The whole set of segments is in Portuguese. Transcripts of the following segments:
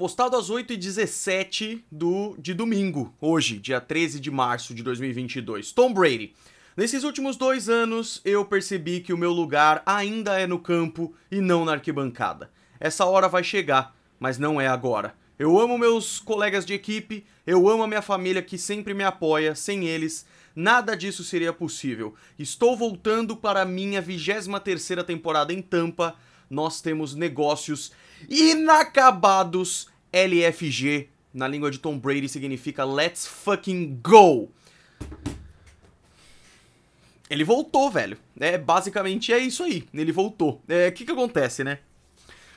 postado às 8h17 do, de domingo, hoje, dia 13 de março de 2022. Tom Brady. Nesses últimos dois anos, eu percebi que o meu lugar ainda é no campo e não na arquibancada. Essa hora vai chegar, mas não é agora. Eu amo meus colegas de equipe, eu amo a minha família que sempre me apoia, sem eles nada disso seria possível. Estou voltando para minha 23 terceira temporada em Tampa nós temos negócios inacabados LFG. Na língua de Tom Brady significa Let's fucking go. Ele voltou, velho. É, basicamente é isso aí. Ele voltou. É, o é, que, que acontece, né?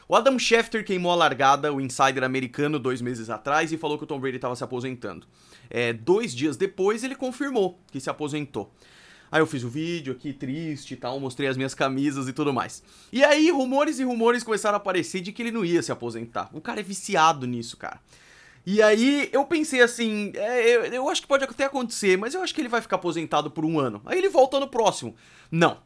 O Adam Schefter queimou a largada, o insider americano, dois meses atrás e falou que o Tom Brady estava se aposentando. É, dois dias depois, ele confirmou que se aposentou. Aí eu fiz o vídeo aqui, triste e tal, mostrei as minhas camisas e tudo mais. E aí, rumores e rumores começaram a aparecer de que ele não ia se aposentar. O cara é viciado nisso, cara. E aí eu pensei assim, é, eu, eu, acho que pode até acontecer, mas eu acho que ele vai ficar aposentado por um ano. Aí ele volta no próximo. Não.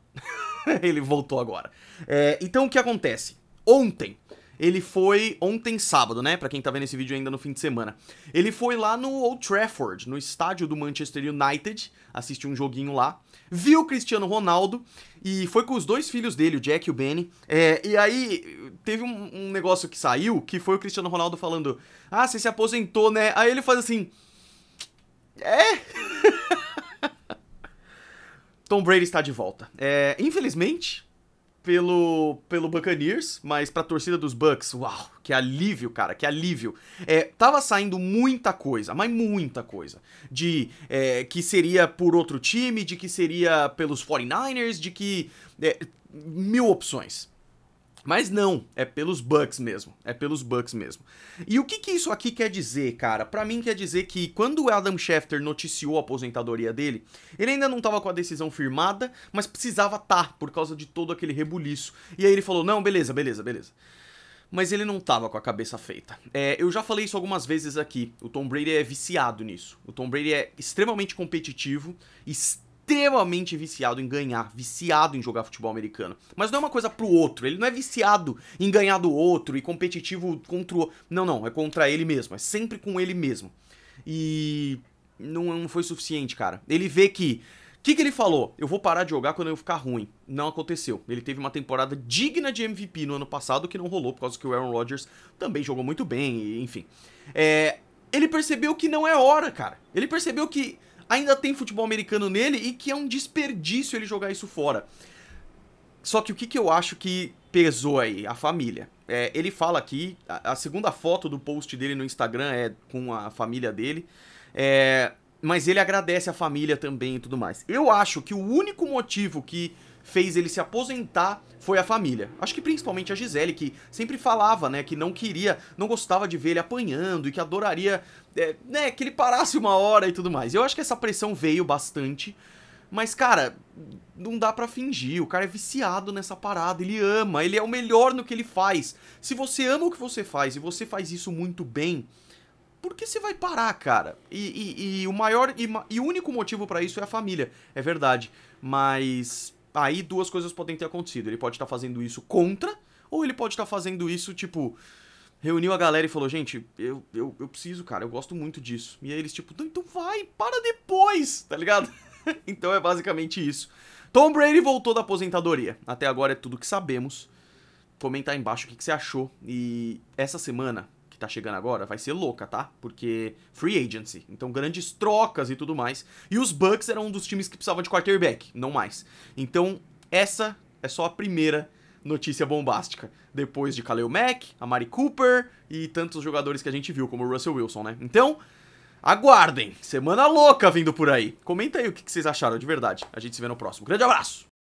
ele voltou agora. É, então o que acontece? Ontem, ele foi ontem sábado, né? Para quem tá vendo esse vídeo ainda no fim de semana. Ele foi lá no Old Trafford, no estádio do Manchester United, assistiu um joguinho lá, viu Cristiano Ronaldo e foi com os dois filhos dele, o Jack e o Benny. É, e aí teve um, um, negócio que saiu que foi o Cristiano Ronaldo falando: Ah, você se aposentou, né? Aí ele faz assim. É? Tom Brady está de volta. É, infelizmente, pelo, pelo Buccaneers, mas pra torcida dos Bucks, uau, que alívio, cara, que alívio. É, tava saindo muita coisa, mas muita coisa. De é, que seria por outro time, de que seria pelos 49ers, de que. É, mil opções. Mas não, é pelos Bucks mesmo, é pelos Bucks mesmo. E o que, que isso aqui quer dizer, cara? Para mim quer dizer que quando o Adam Schefter noticiou a aposentadoria dele, ele ainda não tava com a decisão firmada, mas precisava estar tá, por causa de todo aquele rebuliço. E aí ele falou: "Não, beleza, beleza, beleza" mas ele não tava com a cabeça feita. É, eu já falei isso algumas vezes aqui. O Tom Brady é viciado nisso. O Tom Brady é extremamente competitivo, extremamente extremamente viciado em ganhar, viciado em jogar futebol americano. Mas não é uma coisa pro outro, ele não é viciado em ganhar do outro e competitivo contra o. Não, não, é contra ele mesmo, é sempre com ele mesmo. E não, não foi suficiente, cara. Ele vê que. O que, que ele falou? Eu vou parar de jogar quando eu ficar ruim. Não aconteceu. Ele teve uma temporada digna de MVP no ano passado, que não rolou, por causa que o Aaron Rodgers também jogou muito bem, enfim. É, ele percebeu que não é hora, cara. Ele percebeu que ainda tem futebol americano nele e que é um desperdício ele jogar isso fora. Só que o que, que eu acho que pesou aí? A família. É, ele fala aqui, a, segunda foto do post dele no Instagram é com a família dele. É, mas ele agradece a família também e tudo mais. Eu acho que o único motivo que fez ele se aposentar foi a família. Acho que principalmente a Gisele, que sempre falava, né, que não queria, não gostava de ver ele apanhando e que adoraria, é, né, que ele parasse uma hora e tudo mais. Eu acho que essa pressão veio bastante, mas, cara, não dá para fingir. O cara é viciado nessa parada, ele ama, ele é o melhor no que ele faz. Se você ama o que você faz e você faz isso muito bem, por que você vai parar, cara? E, e, e o maior e, e único motivo para isso é a família, é verdade. Mas Aí duas coisas podem ter acontecido. Ele pode estar tá fazendo isso contra, ou ele pode estar tá fazendo isso, tipo, reuniu a galera e falou, gente, eu, eu, eu preciso, cara, eu gosto muito disso. E aí eles, tipo, então, então vai, para depois, tá ligado? então é basicamente isso. Tom Brady voltou da aposentadoria. Até agora é tudo que sabemos. Comenta aí embaixo o que, que você achou. E essa semana que tá chegando agora vai ser louca, tá? Porque free agency, então grandes trocas e tudo mais. E os Bucks eram um dos times que precisavam de quarterback, não mais. Então, essa é só a primeira notícia bombástica. Depois de Kaleo Mack, Amari Cooper e tantos jogadores que a gente viu, como o Russell Wilson, né? Então, aguardem. Semana louca vindo por aí. Comenta aí o que vocês acharam de verdade. A gente se vê no próximo. Grande abraço!